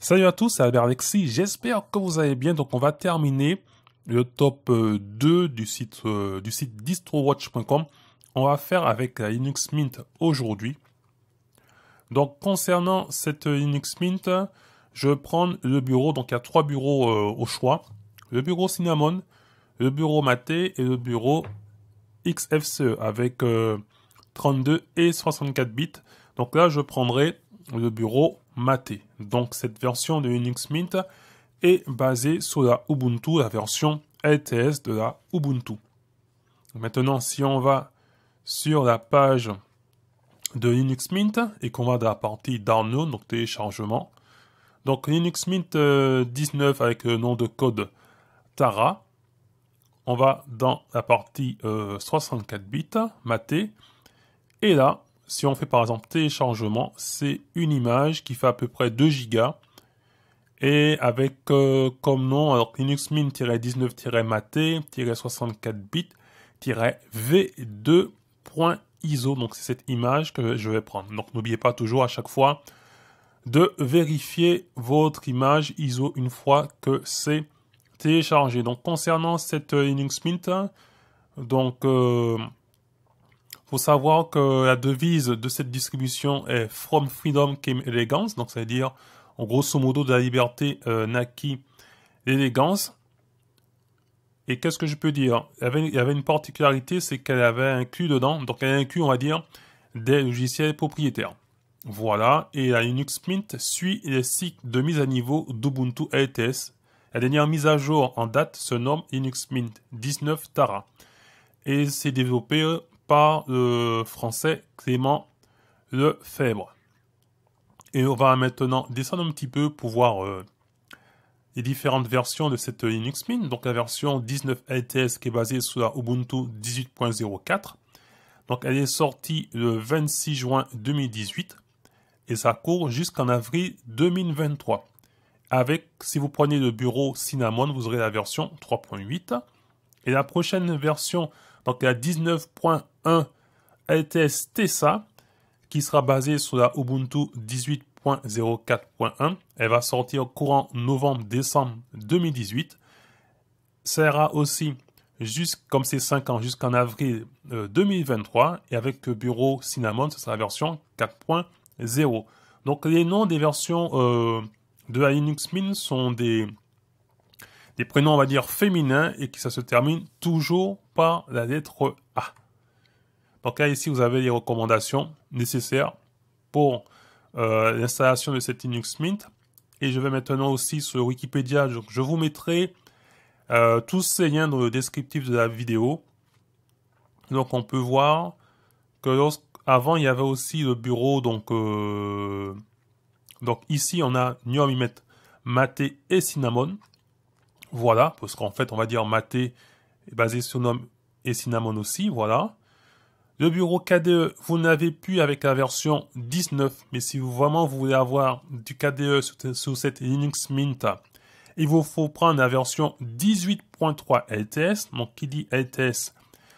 Salut à tous, c'est Albert Lexi, j'espère que vous allez bien. Donc on va terminer le top 2 euh, du site, euh, du site distrowatch.com. On va faire avec Linux Mint aujourd'hui. Donc concernant cette Linux Mint, je vais prendre le bureau. Donc il y a trois bureaux euh, au choix. Le bureau Cinnamon, le bureau Mate et le bureau XFCE avec 32 et 64 bits. Donc là je prendrai le bureau Mate. Donc cette version de Linux Mint est basée sur la Ubuntu, la version LTS de la Ubuntu. Maintenant, si on va sur la page de Linux Mint et qu'on va dans la partie download, donc téléchargement, donc Linux Mint 19 euh, avec le nom de code Tara, on va dans la partie 64 euh, bits, maté, et là, si on fait par exemple téléchargement, c'est une image qui fait à peu près 2 gigas et avec euh, comme nom alors, Linux Mint-19-Maté-64 bit v 2iso Donc c'est cette image que je vais prendre. Donc n'oubliez pas toujours à chaque fois de vérifier votre image ISO une fois que c'est téléchargé. Donc concernant cette euh, Linux Mint, donc euh, faut savoir que la devise de cette distribution est From Freedom came Elegance, donc c'est-à-dire, en grosso modo, de la liberté euh, naquit l'élégance. Et qu'est-ce que je peux dire il y, avait, une particularité, c'est qu'elle avait inclus dedans, donc elle inclut, on va dire, des logiciels propriétaires. Voilà, et la Linux Mint suit les cycles de mise à niveau d'Ubuntu LTS. La dernière mise à jour en date se nomme Linux Mint 19 Tara et c'est développé euh, par le français Clément Lefebvre. Et on va maintenant descendre un petit peu pour voir euh, les différentes versions de cette Linux Mint. Donc la version 19 LTS qui est basée sur la Ubuntu 18.04. Donc elle est sortie le 26 juin 2018 et ça court jusqu'en avril 2023. Avec, si vous prenez le bureau Cinnamon, vous aurez la version 3.8. Et la prochaine version, donc la 19.8, un LTS Tessa qui sera basé sur la Ubuntu 18.04.1. Elle va sortir courant novembre-décembre 2018. Sera aussi comme c'est 5 ans jusqu'en avril 2023 euh, et avec le bureau Cinnamon, ce sera la version 4.0. Donc les noms des versions euh, de la Linux Mint sont des, des prénoms, on va dire, féminins et que ça se termine toujours par la lettre là, ici vous avez les recommandations nécessaires pour euh, l'installation de cette Linux Mint. Et je vais maintenant aussi sur Wikipédia, je vous mettrai euh, tous ces liens dans le descriptif de la vidéo. Donc on peut voir que avant il y avait aussi le bureau, donc, euh, donc ici on a Niomimet, Maté et Cinnamon. Voilà, parce qu'en fait on va dire Maté est basé sur Nom et Cinnamon aussi, voilà. Le bureau KDE, vous n'avez plus avec la version 19, mais si vous vraiment vous voulez avoir du KDE sur cette Linux Mint, il vous faut prendre la version 18.3 LTS. Donc, qui dit LTS,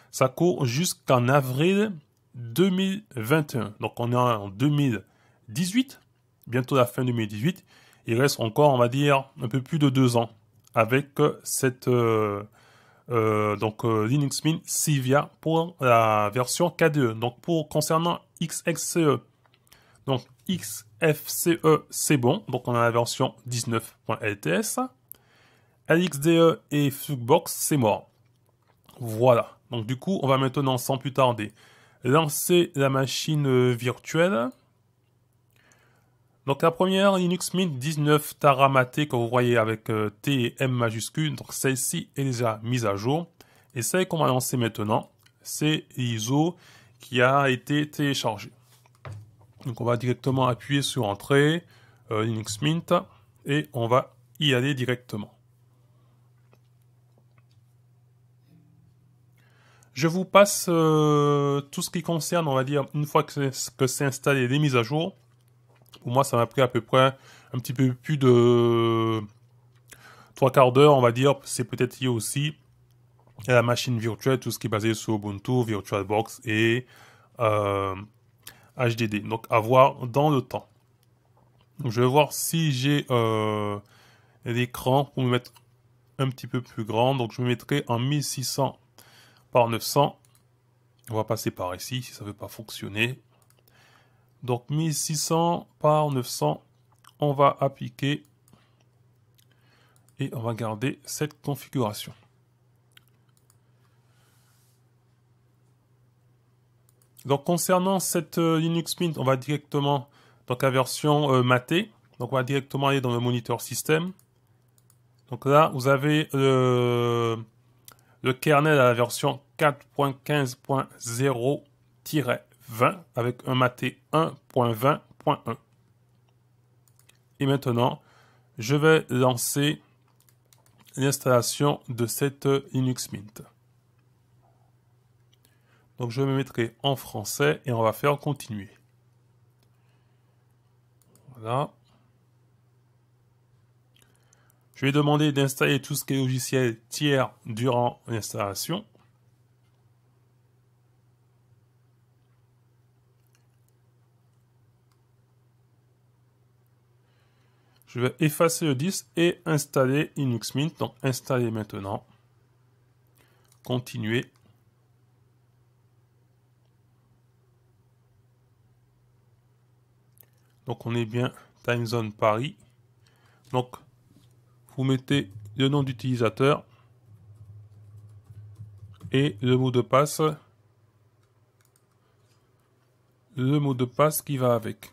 ça court jusqu'en avril 2021. Donc, on est en 2018, bientôt la fin 2018. Il reste encore, on va dire, un peu plus de deux ans avec euh, cette, euh, euh, donc euh, Linux Mint Sylvia pour la version KDE. Donc pour concernant XXCE, donc XFCE c'est bon, donc on a la version 19.lts. LXDE et Fugbox c'est mort. Voilà. Donc du coup, on va maintenant sans plus tarder lancer la machine euh, virtuelle. Donc la première Linux Mint 19 Taramate que vous voyez avec euh, T et M majuscule, donc celle-ci est déjà mise à jour. Et celle qu'on va lancer maintenant, c'est ISO qui a été téléchargée. Donc on va directement appuyer sur Entrée, euh, Linux Mint, et on va y aller directement. Je vous passe euh, tout ce qui concerne, on va dire, une fois que c'est installé, les mises à jour. Pour moi, ça m'a pris à peu près un petit peu plus de trois quarts d'heure, on va dire. C'est peut-être lié aussi à la machine virtuelle, tout ce qui est basé sur Ubuntu, VirtualBox et HDD. Euh, Donc, à voir dans le temps. je vais voir si j'ai euh, l'écran pour me mettre un petit peu plus grand. Donc, je me mettrai en 1600 par 900. On va passer par ici si ça ne veut pas fonctionner. Donc 1600 par 900, on va appliquer et on va garder cette configuration. Donc concernant cette euh, Linux Mint, on va directement dans la version euh, matée. Donc on va directement aller dans le moniteur système. Donc là, vous avez euh, le kernel à la version 4.15.0- 20 avec un maté 1.20.1. Et maintenant, je vais lancer l'installation de cette Linux Mint. Donc je me mettrai en français et on va faire continuer. Voilà. Je vais demander d'installer tout ce qui est logiciel tiers durant l'installation. Je vais effacer le disque et installer Linux Mint. Donc installer maintenant. Continuer. Donc on est bien Time Zone Paris. Donc vous mettez le nom d'utilisateur et le mot de passe. Le mot de passe qui va avec.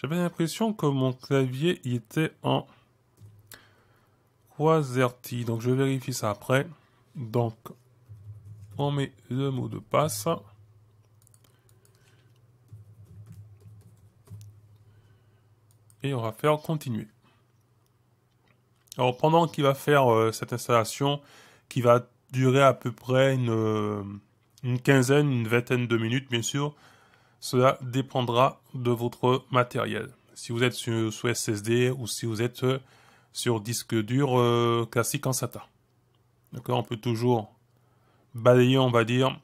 J'avais l'impression que mon clavier y était en QWERTY. Donc je vérifie ça après. Donc on met le mot de passe. Et on va faire continuer. Alors pendant qu'il va faire euh, cette installation, qui va durer à peu près une euh, quinzaine, une vingtaine de minutes bien sûr, cela dépendra de votre matériel. Si vous êtes sur, SSD ou si vous êtes euh, sur disque dur euh, classique en SATA. D'accord On peut toujours balayer, on va dire,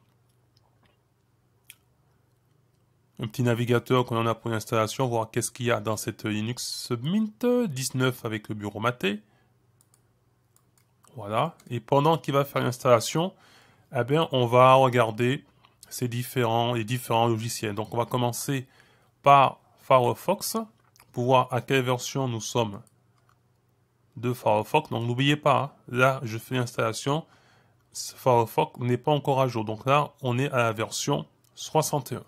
un petit navigateur qu'on en a pour l'installation, voir qu'est-ce qu'il y a dans cette Linux Mint 19 avec le bureau maté. Voilà. Et pendant qu'il va faire l'installation, eh bien, on va regarder ces différents, les différents logiciels. Donc on va commencer par Firefox pour voir à quelle version nous sommes de Firefox. Donc n'oubliez pas, hein, là je fais l'installation, Firefox n'est pas encore à jour. Donc là on est à la version 61.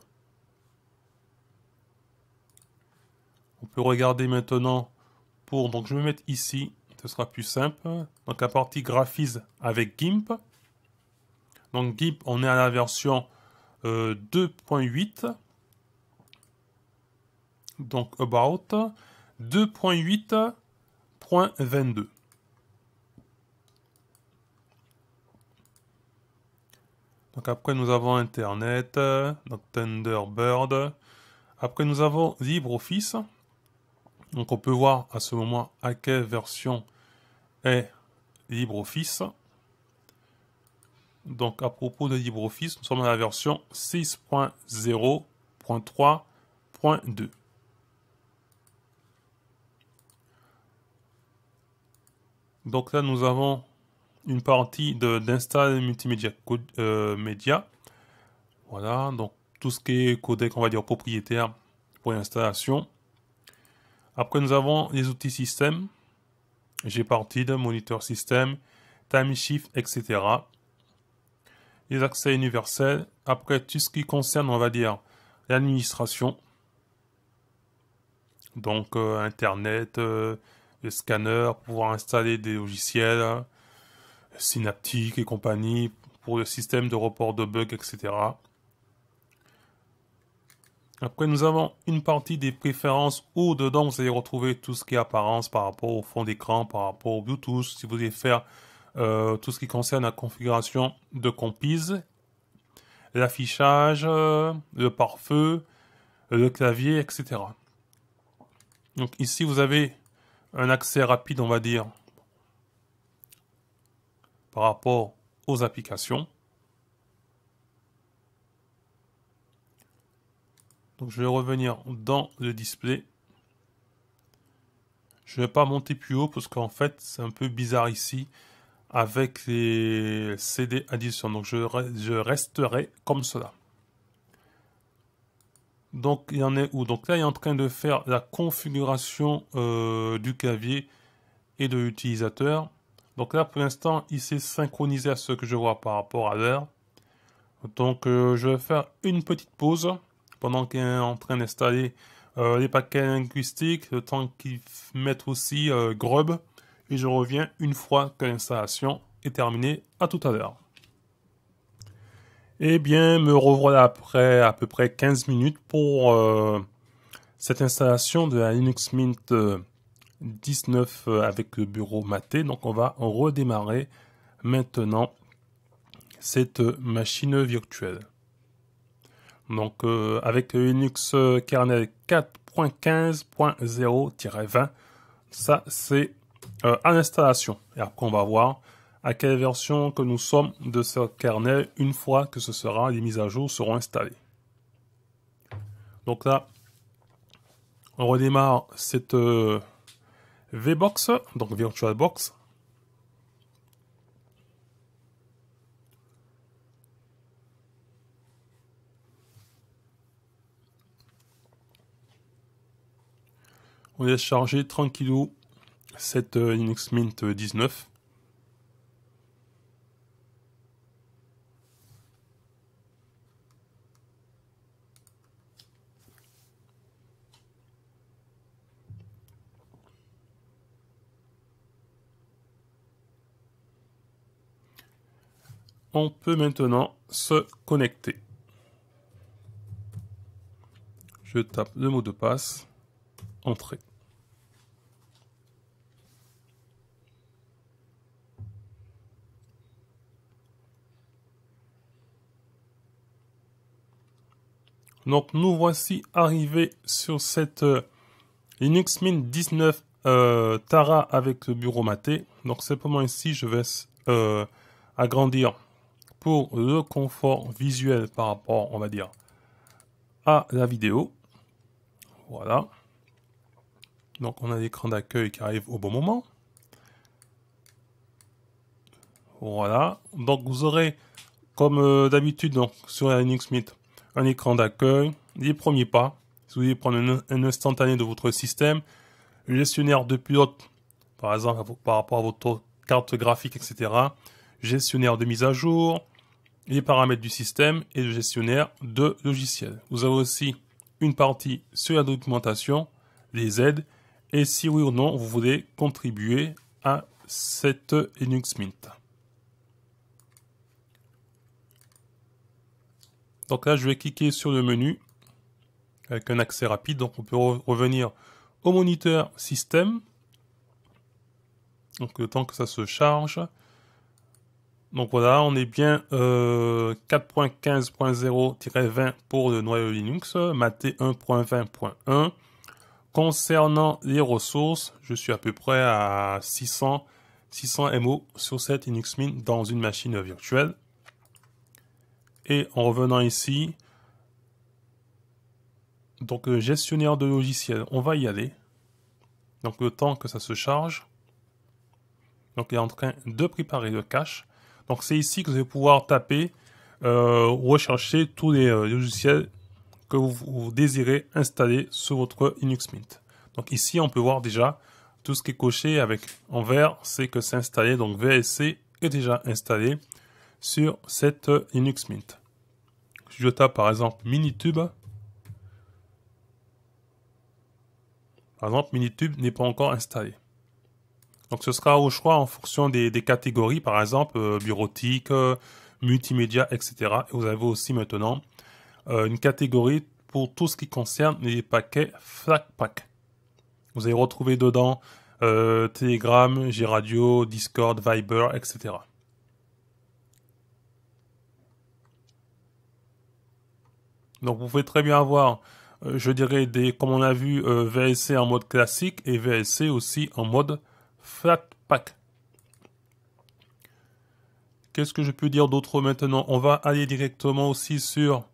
On peut regarder maintenant pour, donc je vais me mettre ici, ce sera plus simple. Donc la partie graphisme avec GIMP. Donc GIMP, on est à la version 2.8, euh, donc about, 2.8.22. Donc après nous avons Internet, notre Thunderbird. Après nous avons LibreOffice. Donc on peut voir à ce moment à quelle version est LibreOffice. Donc à propos de LibreOffice, nous sommes à la version 6.0.3.2. Donc là, nous avons une partie de d'install multimédia. Euh, voilà, donc tout ce qui est codec, on va dire propriétaire pour l'installation. Après, nous avons les outils système, J'ai parti moniteur Monitor time Timeshift, etc les accès universels, après tout ce qui concerne, on va dire, l'administration. Donc euh, Internet, euh, les le scanner, pouvoir installer des logiciels, synaptique et compagnie, pour le système de report de bugs, etc. Après, nous avons une partie des préférences où dedans vous allez retrouver tout ce qui est apparence par rapport au fond d'écran, par rapport au Bluetooth, si vous voulez faire euh, tout ce qui concerne la configuration de Compiz. l'affichage, euh, le pare-feu, le clavier, etc. Donc ici, vous avez un accès rapide, on va dire, par rapport aux applications. Donc je vais revenir dans le display. Je ne vais pas monter plus haut parce qu'en fait c'est un peu bizarre ici avec les CD addition. Donc je, resterai comme cela. Donc il y en est où Donc là il est en train de faire la configuration euh, du clavier et de l'utilisateur. Donc là pour l'instant il s'est synchronisé à ce que je vois par rapport à l'heure. Donc euh, je vais faire une petite pause pendant qu'il est en train d'installer euh, les paquets linguistiques, le temps qu'il mette aussi Grub et je reviens une fois que l'installation est terminée. À tout à l'heure. Eh bien, me revoilà après à peu près 15 minutes pour euh, cette installation de la Linux Mint 19 euh, euh, avec le bureau maté. Donc, on va redémarrer maintenant cette machine virtuelle. Donc, avec Linux kernel 4.15.0-20, ça c'est à euh, l'installation. Et après, on va voir à quelle version que nous sommes de ce kernel une fois que ce sera, les mises à jour seront installées. Donc là, on redémarre cette euh, VBox, donc VirtualBox. On est chargé tranquillou cette euh, Linux Mint 19. Euh, on peut maintenant se connecter. Je tape le mot de passe, entrée. Donc nous voici arrivés sur cette Linux euh, Mint 19 euh, Tara avec le bureau maté. Donc simplement ici je vais euh, agrandir pour le confort visuel par rapport on va dire à la vidéo. Voilà. Donc on a l'écran d'accueil qui arrive au bon moment. Voilà. Donc vous aurez comme d'habitude donc sur la Linux Mint un écran d'accueil, les premiers pas, si vous voulez prendre un, instantané de votre système, le gestionnaire de pilotes, par exemple par rapport à votre carte graphique, etc., gestionnaire de mise à jour, les paramètres du système et le gestionnaire de logiciel. Vous avez aussi une partie sur la documentation, les aides, et si oui ou non vous voulez contribuer à cette Linux Mint. Donc là, je vais cliquer sur le menu avec un accès rapide. Donc on peut revenir au moniteur système. Donc le temps que ça se charge. Donc voilà, on est bien 4.15.0-20 euh, pour le noyau Linux, Maté 1.20.1. Concernant les ressources, je suis à peu près à 600, 600 MO sur cette Linux Mint dans une machine virtuelle. Et en revenant ici, donc gestionnaire de logiciels, on va y aller. Donc le temps que ça se charge. Donc il est en train de préparer le cache. Donc c'est ici que vous allez pouvoir taper, euh, rechercher tous les euh, logiciels que vous, vous, désirez installer sur votre Linux Mint. Donc ici on peut voir déjà tout ce qui est coché avec en vert, c'est que c'est installé. Donc VSC est déjà installé sur cette Linux Mint. je tape par exemple Minitube, par exemple Minitube n'est pas encore installé. Donc ce sera au choix en fonction des, catégories, par exemple euh, bureautique, euh, multimédia, etc. Et vous avez aussi maintenant euh, une catégorie pour tout ce qui concerne les paquets Flatpak. Vous allez retrouver dedans Telegram, G-Radio, Discord, Viber, etc. Donc vous pouvez très bien avoir, euh, je dirais, des, comme on a vu, euh, VLC VSC en mode classique et VSC aussi en mode flat pack. Qu'est-ce que je peux dire d'autre maintenant On va aller directement aussi sur,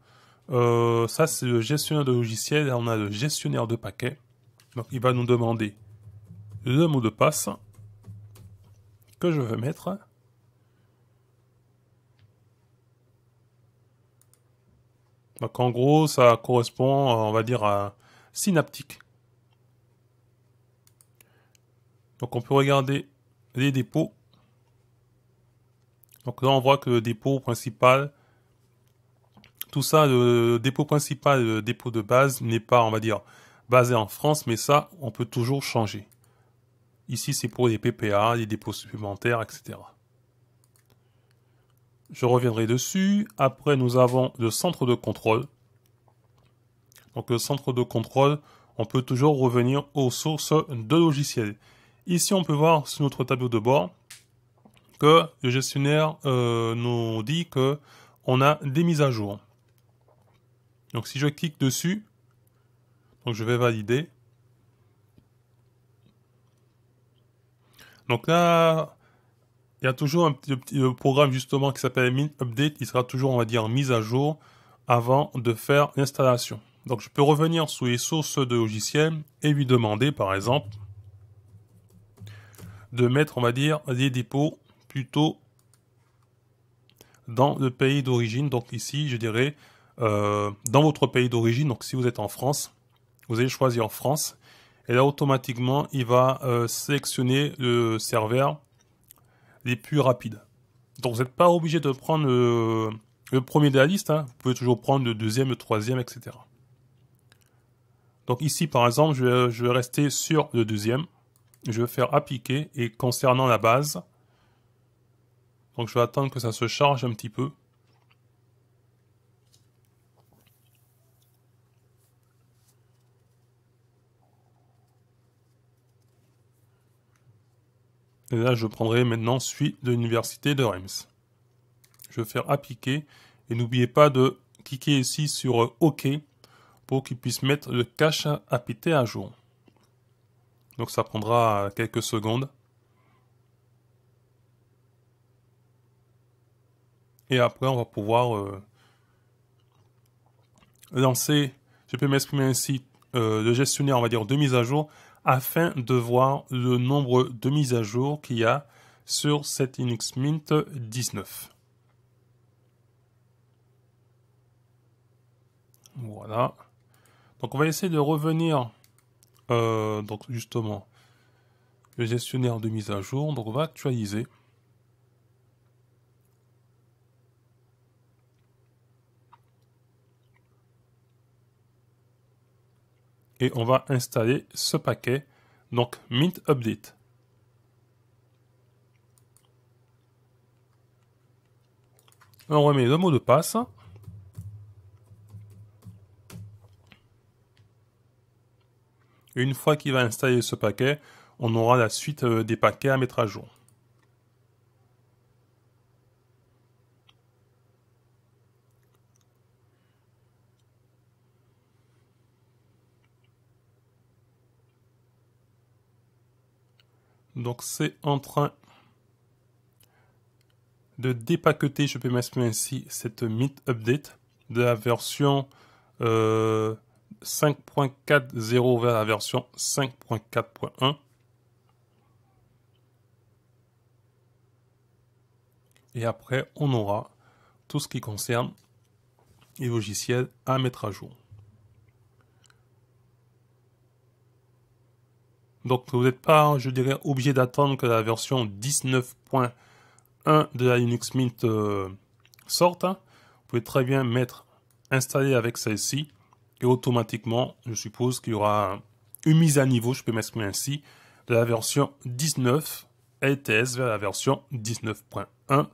euh, ça c'est le gestionnaire de logiciels, là on a le gestionnaire de paquets. Donc il va nous demander le mot de passe que je veux mettre. Donc en gros, ça correspond, euh, on va dire, à synaptique. Donc on peut regarder les dépôts. Donc là, on voit que le dépôt principal, tout ça, le dépôt principal, le dépôt de base n'est pas, on va dire, basé en France, mais ça, on peut toujours changer. Ici, c'est pour les PPA, les dépôts supplémentaires, etc. Je reviendrai dessus. Après, nous avons le centre de contrôle. Donc le centre de contrôle, on peut toujours revenir aux sources de logiciels. Ici, on peut voir sur notre tableau de bord que le gestionnaire euh, nous dit que on a des mises à jour. Donc si je clique dessus, donc je vais valider. Donc là, il y a toujours un petit, euh, programme justement qui s'appelle Mint Update. Il sera toujours, on va dire, mis à jour avant de faire l'installation. Donc je peux revenir sous les sources de logiciels et lui demander par exemple de mettre, on va dire, des dépôts plutôt dans le pays d'origine. Donc ici, je dirais, euh, dans votre pays d'origine, donc si vous êtes en France, vous allez choisir France. Et là, automatiquement, il va euh, sélectionner le serveur les plus rapides. Donc vous n'êtes pas obligé de prendre euh, le premier de la liste, hein. vous pouvez toujours prendre le deuxième, le troisième, etc. Donc ici par exemple, je vais, je vais rester sur le deuxième, je vais faire appliquer et concernant la base, donc je vais attendre que ça se charge un petit peu. Et là, je prendrai maintenant celui de l'université de Reims. Je vais faire appliquer. Et n'oubliez pas de cliquer ici sur euh, OK pour qu'il puisse mettre le cache APT à jour. Donc ça prendra quelques secondes. Et après, on va pouvoir euh, lancer, je peux m'exprimer ainsi, de euh, le gestionnaire, on va dire, de mise à jour afin de voir le nombre de mises à jour qu'il y a sur cette Linux Mint 19. Voilà. Donc on va essayer de revenir euh, donc justement le gestionnaire de mise à jour. Donc on va actualiser. et on va installer ce paquet, donc mint update. On remet le mot de passe. une fois qu'il va installer ce paquet, on aura la suite euh, des paquets à mettre à jour. Donc c'est en train de dépaqueter, je peux m'exprimer ainsi, cette Meet Update de la version 5.40 euh, vers la version 5.4.1. Et après, on aura tout ce qui concerne les logiciels à mettre à jour. Donc vous n'êtes pas, je dirais, obligé d'attendre que la version 19.1 de la Linux Mint euh, sorte. Hein. Vous pouvez très bien mettre installer avec celle-ci et automatiquement, je suppose qu'il y aura une mise à niveau, je peux m'exprimer ainsi, de la version 19 LTS vers la version 19.1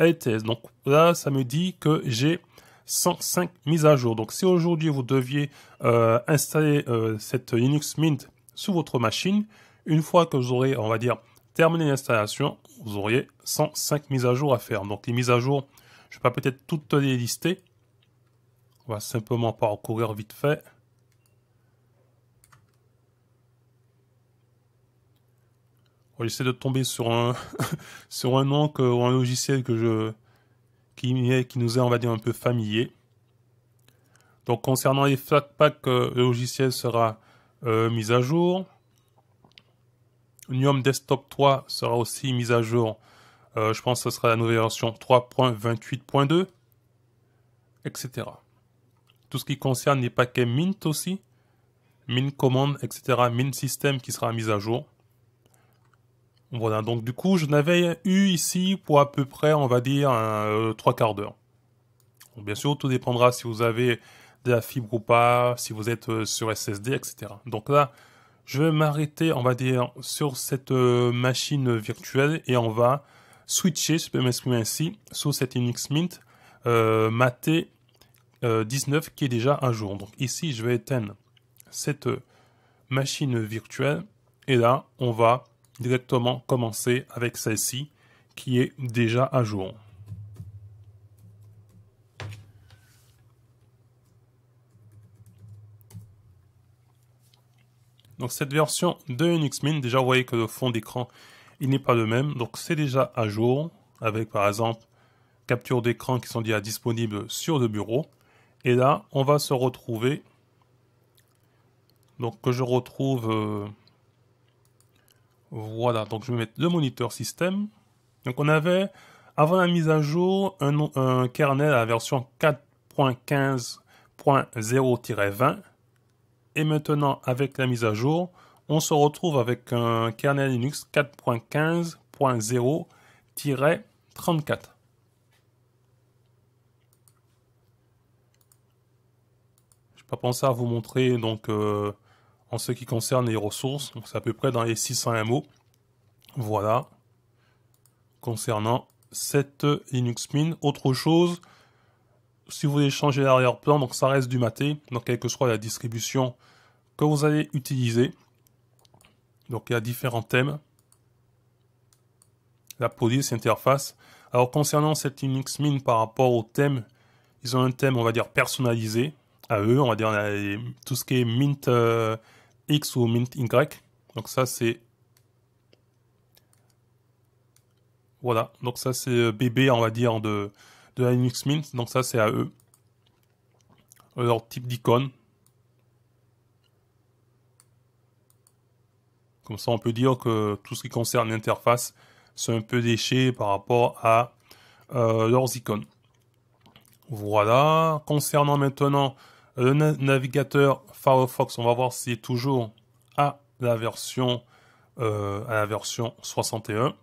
LTS. Donc là, ça me dit que j'ai 105 mises à jour. Donc si aujourd'hui vous deviez euh, installer euh, cette Linux Mint sur votre machine. Une fois que vous aurez, on va dire, terminé l'installation, vous auriez 105 mises à jour à faire. Donc les mises à jour, je ne vais pas peut-être toutes les lister. On va simplement parcourir vite fait. on oh, essayer de tomber sur un, sur un nom ou un logiciel que je, qui, qui nous est, on va dire, un peu familier. Donc concernant les Flatpak, euh, le logiciel sera euh, mise à jour. Gnome Desktop 3 sera aussi mise à jour. Euh, je pense que ce sera la nouvelle version 3.28.2, etc. Tout ce qui concerne les paquets Mint aussi, Mint Command, etc., Mint System qui sera mise à jour. Voilà, donc du coup, je n'avais eu ici pour à peu près, on va dire, un, euh, trois quarts d'heure. Bien sûr, tout dépendra si vous avez de fibre ou pas, si vous êtes euh, sur SSD, etc. Donc là, je vais m'arrêter, on va dire, sur cette euh, machine virtuelle et on va switcher, je peux m'exprimer ainsi, sur cette Linux Mint euh, MATE 19 qui est déjà à jour. Donc ici, je vais éteindre cette machine virtuelle et là, on va directement commencer avec celle-ci qui est déjà à jour. Donc cette version de Unix Mint, déjà vous voyez que le fond d'écran il n'est pas le même. Donc c'est déjà à jour avec par exemple capture d'écran qui sont déjà disponibles sur le bureau. Et là, on va se retrouver. Donc que je retrouve. Euh, voilà, donc je vais mettre le moniteur système. Donc on avait avant la mise à jour un kernel à la version 4.15.0-20 et maintenant, avec la mise à jour, on se retrouve avec un kernel Linux 4.15.0-34. Je n'ai pas pensé à vous montrer donc euh, en ce qui concerne les ressources. Donc c'est à peu près dans les 600 MO. Voilà. Concernant cette Linux Mint. Autre chose, si vous voulez changer l'arrière-plan, donc ça reste du maté, donc quelle que soit la distribution que vous allez utiliser. Donc il y a différents thèmes. La police, interface. Alors concernant cette Linux Mint par rapport au thème, ils ont un thème, on va dire, personnalisé à eux, on va dire tout ce qui est Mint euh, X ou Mint Y. Donc ça c'est... Voilà, donc ça c'est euh, bébé, on va dire, de, de Linux Mint, donc ça c'est à eux. Euh, leur type d'icône. Comme ça on peut dire que tout ce qui concerne l'interface, c'est un peu déchet par rapport à euh, leurs icônes. Voilà, concernant maintenant le navigateur Firefox, on va voir si toujours à la version, euh, à la version 61.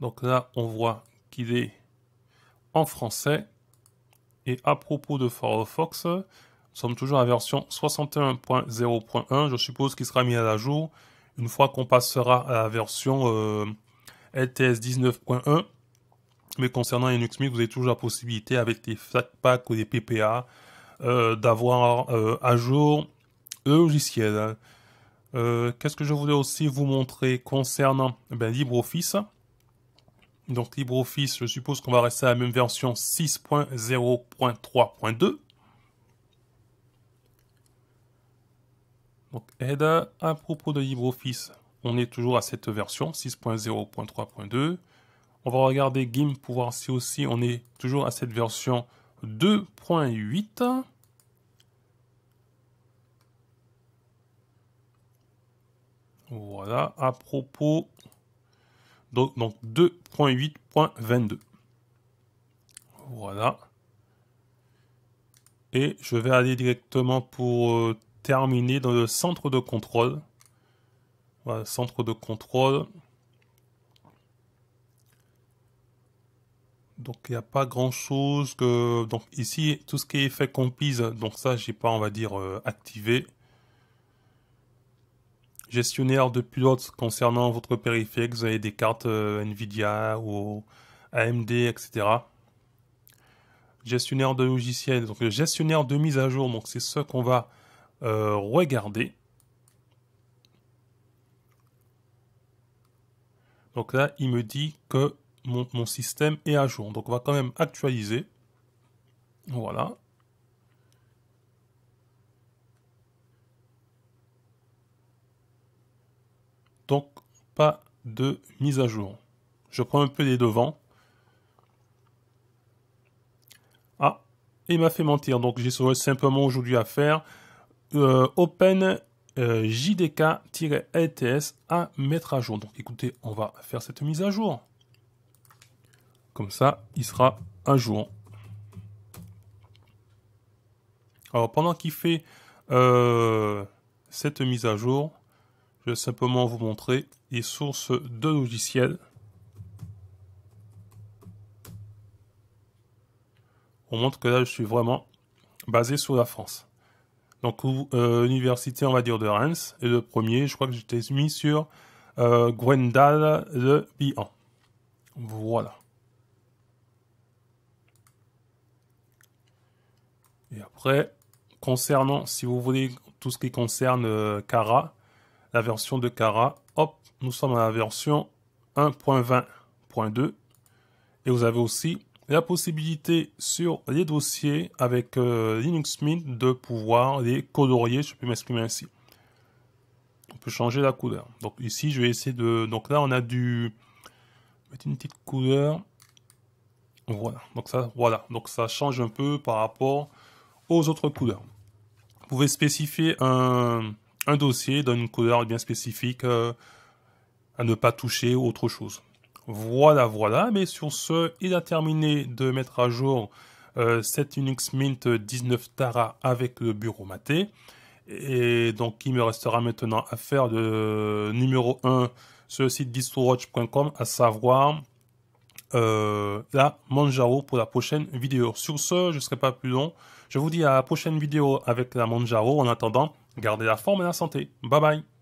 Donc là, on voit en français. Et à propos de Firefox, nous sommes toujours à version 61.0.1. Je suppose qu'il sera mis à jour une fois qu'on passera à la version euh, LTS 19.1. Mais concernant Linux Mint, vous avez toujours la possibilité avec des Flatpak ou des PPA euh, d'avoir euh, à jour le logiciel. Qu'est-ce que je voulais aussi vous montrer concernant eh ben, LibreOffice donc LibreOffice, je suppose qu'on va rester à la même version 6.0.3.2. Donc aide à propos de LibreOffice, on est toujours à cette version 6.0.3.2. On va regarder GIMP pour voir si aussi on est toujours à cette version 2.8. Voilà, à propos donc, 2.8.22. Voilà. Et je vais aller directement pour euh, terminer dans le centre de contrôle. Voilà, centre de contrôle. Donc il n'y a pas grand chose que donc ici tout ce qui est fait complice donc ça j'ai pas on va dire euh, activé gestionnaire de pilotes concernant votre périphérique, vous avez des cartes euh, Nvidia ou AMD, etc. Gestionnaire de logiciels, donc le gestionnaire de mise à jour, donc c'est ce qu'on va euh, regarder. Donc là, il me dit que mon système est à jour. Donc on va quand même actualiser. Voilà. pas de mise à jour. Je prends un peu les devants. Ah, il m'a fait mentir. Donc j'ai simplement aujourd'hui à faire euh, Open euh, JDK-LTS à mettre à jour. Donc écoutez, on va faire cette mise à jour. Comme ça, il sera à jour. Alors pendant qu'il fait euh, cette mise à jour, je simplement vous montrer les sources de logiciels. On montre que là, je suis vraiment basé sur la France. Donc, euh, université, on va dire, de Reims. Et le premier, je crois que j'étais mis sur euh, Gwendal le Bihan. Voilà. Et après, concernant, si vous voulez, tout ce qui concerne euh, Cara, version de cara Hop, nous sommes à la version 1.20.2. Et vous avez aussi la possibilité sur les dossiers avec euh, Linux Mint de pouvoir les colorier, je peux m'exprimer ainsi. On peut changer la couleur. Donc ici, je vais essayer de... Donc là, on a du... Mettre une petite couleur. Voilà. Donc ça, voilà. Donc ça change un peu par rapport aux autres couleurs. Vous pouvez spécifier un un dossier d'une une couleur bien spécifique euh, à ne pas toucher ou autre chose. Voilà, voilà, mais sur ce, il a terminé de mettre à jour euh, cette Unix Mint 19 Tara avec le bureau maté. Et donc, il me restera maintenant à faire le numéro 1 sur le site distrowatch.com, à savoir euh, la Manjaro pour la prochaine vidéo. Sur ce, je ne serai pas plus long. Je vous dis à la prochaine vidéo avec la Manjaro. En attendant, gardez la forme et la santé. Bye bye